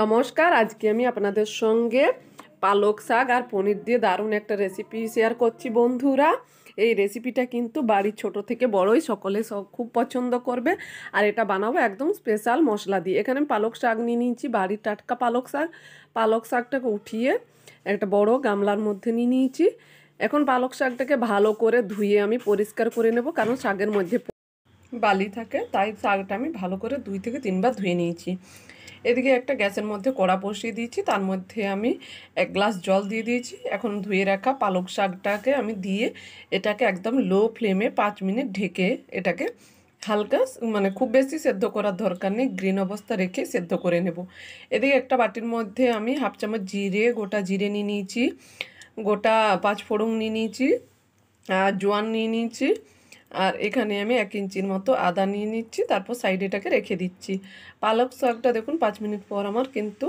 নমস্কার আজকে আমি আপনাদের সঙ্গে পালক শাক আর পনির দিয়ে দারুণ একটা রেসিপি শেয়ার করছি বন্ধুরা এই রেসিপিটা কিন্তু বাড়ির ছোট থেকে বড়ই সকলে সব খুব পছন্দ করবে আর এটা বানাবো একদম স্পেশাল মশলা দিয়ে এখানে পালক শাক নিয়ে নিয়েছি বাড়ির টাটকা পালক শাক পালক শাকটাকে উঠিয়ে একটা বড় গামলার মধ্যে নিয়ে নিয়েছি এখন পালক শাকটাকে ভালো করে ধুয়ে আমি পরিষ্কার করে নেব কারণ শাকের মধ্যে বালি থাকে তাই শাকটা আমি ভালো করে দুই থেকে তিনবার ধুয়ে নিয়েছি এদিকে একটা গ্যাসের মধ্যে কড়া বসিয়ে দিয়েছি তার মধ্যে আমি এক গ্লাস জল দিয়ে দিয়েছি এখন ধুয়ে রাখা পালক শাকটাকে আমি দিয়ে এটাকে একদম লো ফ্লেমে পাঁচ মিনিট ঢেকে এটাকে হালকা মানে খুব বেশি সেদ্ধ করার দরকার নেই গ্রিন অবস্থা রেখে সেদ্ধ করে নেব এদিকে একটা বাটির মধ্যে আমি হাফ চামচ জিরে গোটা জিরে নিয়ে নিয়েছি গোটা পাঁচ ফোড়ং নিয়ে নিয়েছি আর জোয়ান নিয়ে নিয়েছি আর এখানে আমি এক ইঞ্চির মতো আদা নিয়ে নিচ্ছি তারপর সাইডে এটাকে রেখে দিচ্ছি পালক শাকটা দেখুন পাঁচ মিনিট পর আমার কিন্তু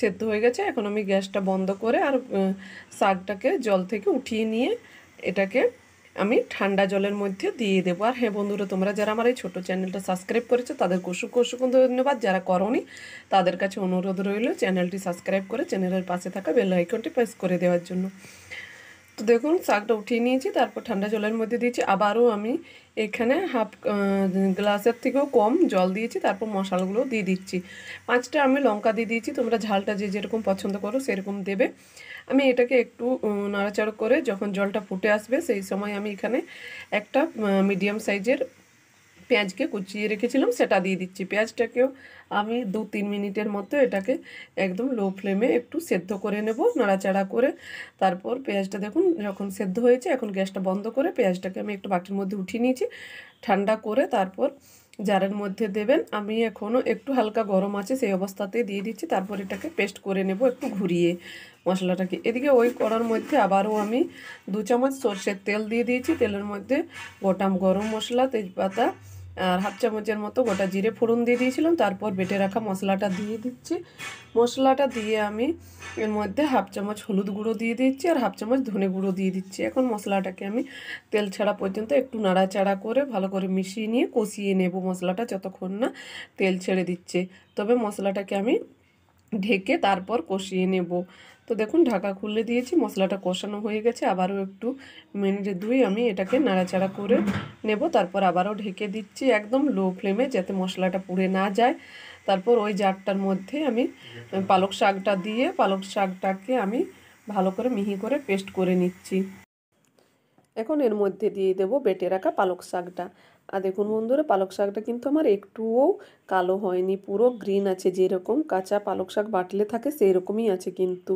সেদ্ধ হয়ে গেছে এখন আমি গ্যাসটা বন্ধ করে আর শাকটাকে জল থেকে উঠিয়ে নিয়ে এটাকে আমি ঠান্ডা জলের মধ্যে দিয়ে দেবো আর হ্যাঁ বন্ধুরা তোমরা যারা আমার এই ছোটো চ্যানেলটা সাবস্ক্রাইব করেছো তাদের কষু কষু ধন্যবাদ যারা করনি তাদের কাছে অনুরোধ রইল চ্যানেলটি সাবস্ক্রাইব করে চ্যানেলের পাশে থাকা বেল আইকনটি প্রেস করে দেওয়ার জন্য তো দেখুন শাকটা উঠিয়ে নিয়েছি তারপর ঠান্ডা জলের মধ্যে দিয়েছি আবারও আমি এখানে হাফ গ্লাসের থেকেও কম জল দিয়েছি তারপর মশলাগুলো দিয়ে দিচ্ছি পাঁচটা আমি লঙ্কা দিয়ে দিয়েছি তোমরা ঝালটা যে যেরকম পছন্দ করো সেরকম দেবে আমি এটাকে একটু নাড়াচাড়া করে যখন জলটা ফুটে আসবে সেই সময় আমি এখানে একটা মিডিয়াম সাইজের পেঁয়াজকে কুচিয়ে রেখেছিলাম সেটা দিয়ে দিচ্ছি পেঁয়াজটাকেও আমি দু তিন মিনিটের মতো এটাকে একদম লো ফ্লেমে একটু সেদ্ধ করে নেব নাড়াচাড়া করে তারপর পেঁয়াজটা দেখুন যখন সেদ্ধ হয়েছে এখন গ্যাসটা বন্ধ করে পেঁয়াজটাকে আমি একটু বাটির মধ্যে উঠিয়ে নিয়েছি ঠান্ডা করে তারপর জারের মধ্যে দেবেন আমি এখনও একটু হালকা গরম আছে সেই অবস্থাতেই দিয়ে দিচ্ছি তারপর এটাকে পেস্ট করে নেব একটু ঘুরিয়ে মশলাটাকে এদিকে ওই করার মধ্যে আবারও আমি দু চামচ সর্ষের তেল দিয়ে দিয়েছি তেলের মধ্যে গোটাম গরম মশলা তেজপাতা আর হাফ চামচের মতো গোটা জিরে ফোড়ন দিয়ে দিয়েছিলাম তারপর বেটে রাখা মশলাটা দিয়ে দিচ্ছি মশলাটা দিয়ে আমি এর মধ্যে হাফ চামচ হলুদ গুঁড়ো দিয়ে দিচ্ছি আর হাফ চামচ ধনে গুঁড়ো দিয়ে দিচ্ছি এখন মশলাটাকে আমি তেল ছাড়া পর্যন্ত একটু নাড়াচাড়া করে ভালো করে মিশিয়ে নিয়ে কষিয়ে নেব মশলাটা যতক্ষণ না তেল ছেড়ে দিচ্ছে তবে মশলাটাকে আমি ঢেকে তারপর কষিয়ে নেব তো দেখুন ঢাকা খুলে দিয়েছি মশলাটা কষানো হয়ে গেছে আবারও একটু মিনিট দুই আমি এটাকে নাড়াচাড়া করে নেব তারপর আবারও ঢেকে দিচ্ছি একদম লো ফ্লেমে যাতে মশলাটা পুড়ে না যায় তারপর ওই জারটার মধ্যে আমি পালক শাকটা দিয়ে পালক শাকটাকে আমি ভালো করে মিহি করে পেস্ট করে নিচ্ছি এখন এর মধ্যে দিয়ে দেব বেটে রাখা পালক শাকটা আর দেখুন বন্ধুরা পালক শাকটা কিন্তু আমার একটুও কালো হয়নি পুরো গ্রিন আছে যেরকম কাঁচা পালক শাক বাটলে থাকে সেই রকমই আছে কিন্তু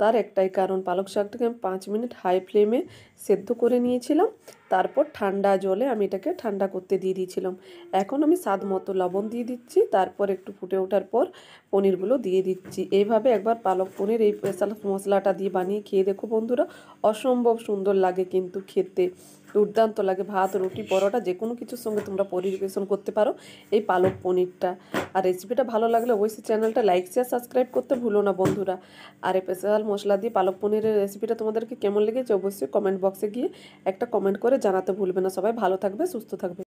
তার একটাই কারণ পালক শাকটাকে আমি পাঁচ মিনিট হাই ফ্লেমে সেদ্ধ করে নিয়েছিলাম তারপর ঠান্ডা জলে আমি এটাকে ঠান্ডা করতে দিয়ে দিয়েছিলাম এখন আমি স্বাদ মতো লবণ দিয়ে দিচ্ছি তারপর একটু ফুটে ওঠার পর পনিরগুলো দিয়ে দিচ্ছি এইভাবে একবার পালক পনির এই স্পেশাল মশলাটা দিয়ে বানিয়ে খেয়ে দেখো বন্ধুরা অসম্ভব সুন্দর লাগে কিন্তু খেতে দুর্দান্ত লাগে ভাত রুটি পরোটা যে কোনো কিছুর সঙ্গে তোমরা পরিবেশন করতে পারো এই পালক পনিরটা আর রেসিপিটা ভালো লাগলে অবশ্যই চ্যানেলটা লাইক শেয়ার সাবস্ক্রাইব করতে ভুলো না বন্ধুরা আর এই স্পেশাল মশলা দিয়ে পালক পনিরের রেসিপিটা তোমাদেরকে কেমন লেগেছে অবশ্যই কমেন্ট বক্সে গিয়ে একটা কমেন্ট করে জানাতে ভুলবে না সবাই ভালো থাকবে সুস্থ থাকবে